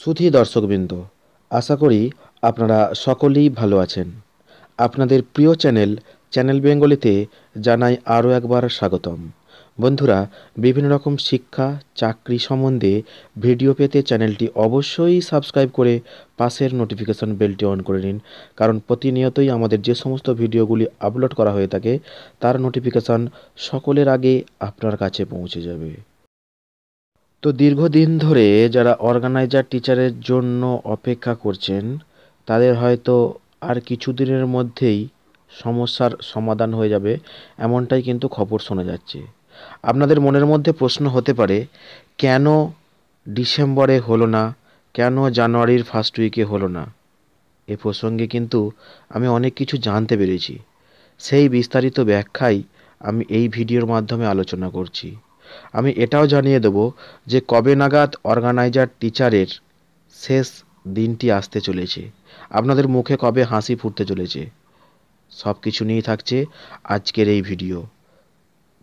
সুধী দর্শকবৃন্দ আশা করি আপনারা সকলেই ভালো আছেন আপনাদের প্রিয় চ্যানেল চ্যানেল বেঙ্গলিতে জানাই আরও একবার স্বাগতম বন্ধুরা বিভিন্ন রকম শিক্ষা চাকরি সম্বন্ধে ভিডিও পেতে চ্যানেলটি অবশ্যই সাবস্ক্রাইব করে পাশের নোটিফিকেশন বেলটি অন করে নিন কারণ প্রতিনিয়তই আমাদের যে সমস্ত ভিডিওগুলি আপলোড করা হয়ে থাকে তার নোটিফিকেশান সকলের আগে আপনার কাছে পৌঁছে যাবে তো দীর্ঘদিন ধরে যারা অর্গানাইজার টিচারের জন্য অপেক্ষা করছেন তাদের হয়তো আর কিছুদিনের মধ্যেই সমস্যার সমাধান হয়ে যাবে এমনটাই কিন্তু খবর শোনা যাচ্ছে আপনাদের মনের মধ্যে প্রশ্ন হতে পারে কেন ডিসেম্বরে হলো না কেন জানুয়ারির ফার্স্ট উইকে হলো না এ প্রসঙ্গে কিন্তু আমি অনেক কিছু জানতে পেরেছি সেই বিস্তারিত ব্যাখ্যাই আমি এই ভিডিওর মাধ্যমে আলোচনা করছি আমি এটাও জানিয়ে দেব যে কবে নাগাদ অর্গানাইজার টিচারের শেষ দিনটি আসতে চলেছে আপনাদের মুখে কবে হাসি ফুটতে চলেছে সব কিছু নিয়েই থাকছে আজকের এই ভিডিও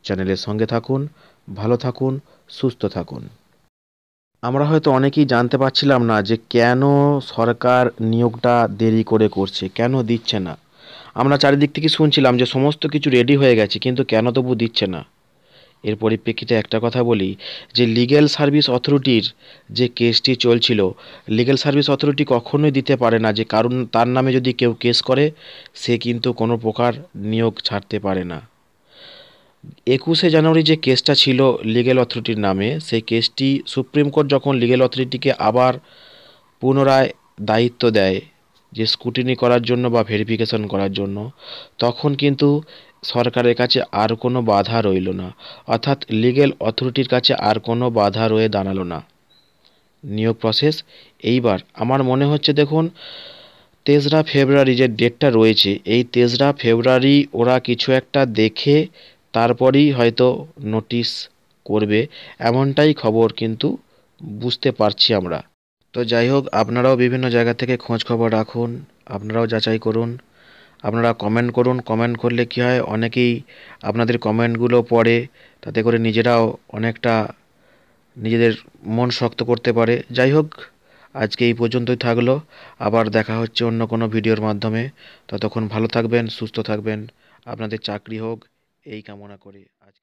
চ্যানেলের সঙ্গে থাকুন ভালো থাকুন সুস্থ থাকুন আমরা হয়তো অনেকেই জানতে পারছিলাম না যে কেন সরকার নিয়োগটা দেরি করে করছে কেন দিচ্ছে না আমরা চারিদিক থেকে শুনছিলাম যে সমস্ত কিছু রেডি হয়ে গেছে কিন্তু কেন তবু দিচ্ছে না এর পরিপ্রেক্ষিতে একটা কথা বলি যে লিগ্যাল সার্ভিস অথরিটির যে কেসটি চলছিল লিগ্যাল সার্ভিস অথরিটি কখনোই দিতে পারে না যে কারণ তার নামে যদি কেউ কেস করে সে কিন্তু কোনো প্রকার নিয়োগ ছাড়তে পারে না একুশে জানুয়ারি যে কেসটা ছিল লিগ্যাল অথরিটির নামে সেই কেসটি সুপ্রিম কোর্ট যখন লিগ্যাল অথরিটিকে আবার পুনরায় দায়িত্ব দেয় যে স্কুটিনি করার জন্য বা ভেরিফিকেশন করার জন্য তখন কিন্তু সরকারের কাছে আর কোনো বাধা রইল না অর্থাৎ লিগ্যাল অথরিটির কাছে আর কোনো বাধা রয়ে দাঁড়ালো না নিয়োগ প্রসেস এইবার আমার মনে হচ্ছে দেখুন তেসরা ফেব্রুয়ারি যে ডেটটা রয়েছে এই তেসরা ফেব্রুয়ারি ওরা কিছু একটা দেখে তারপরেই হয়তো নোটিশ করবে এমনটাই খবর কিন্তু বুঝতে পারছি আমরা তো যাই হোক আপনারাও বিভিন্ন জায়গা থেকে খোঁজ খবর রাখুন আপনারাও যাচাই করুন আপনারা কমেন্ট করুন কমেন্ট করলে কী হয় অনেকেই আপনাদের কমেন্টগুলো পড়ে তাতে করে নিজেরাও অনেকটা নিজেদের মন শক্ত করতে পারে যাই হোক আজকে এই পর্যন্তই থাকলো আবার দেখা হচ্ছে অন্য কোনো ভিডিওর মাধ্যমে ততক্ষণ ভালো থাকবেন সুস্থ থাকবেন আপনাদের চাকরি হোক এই কামনা করে আজকে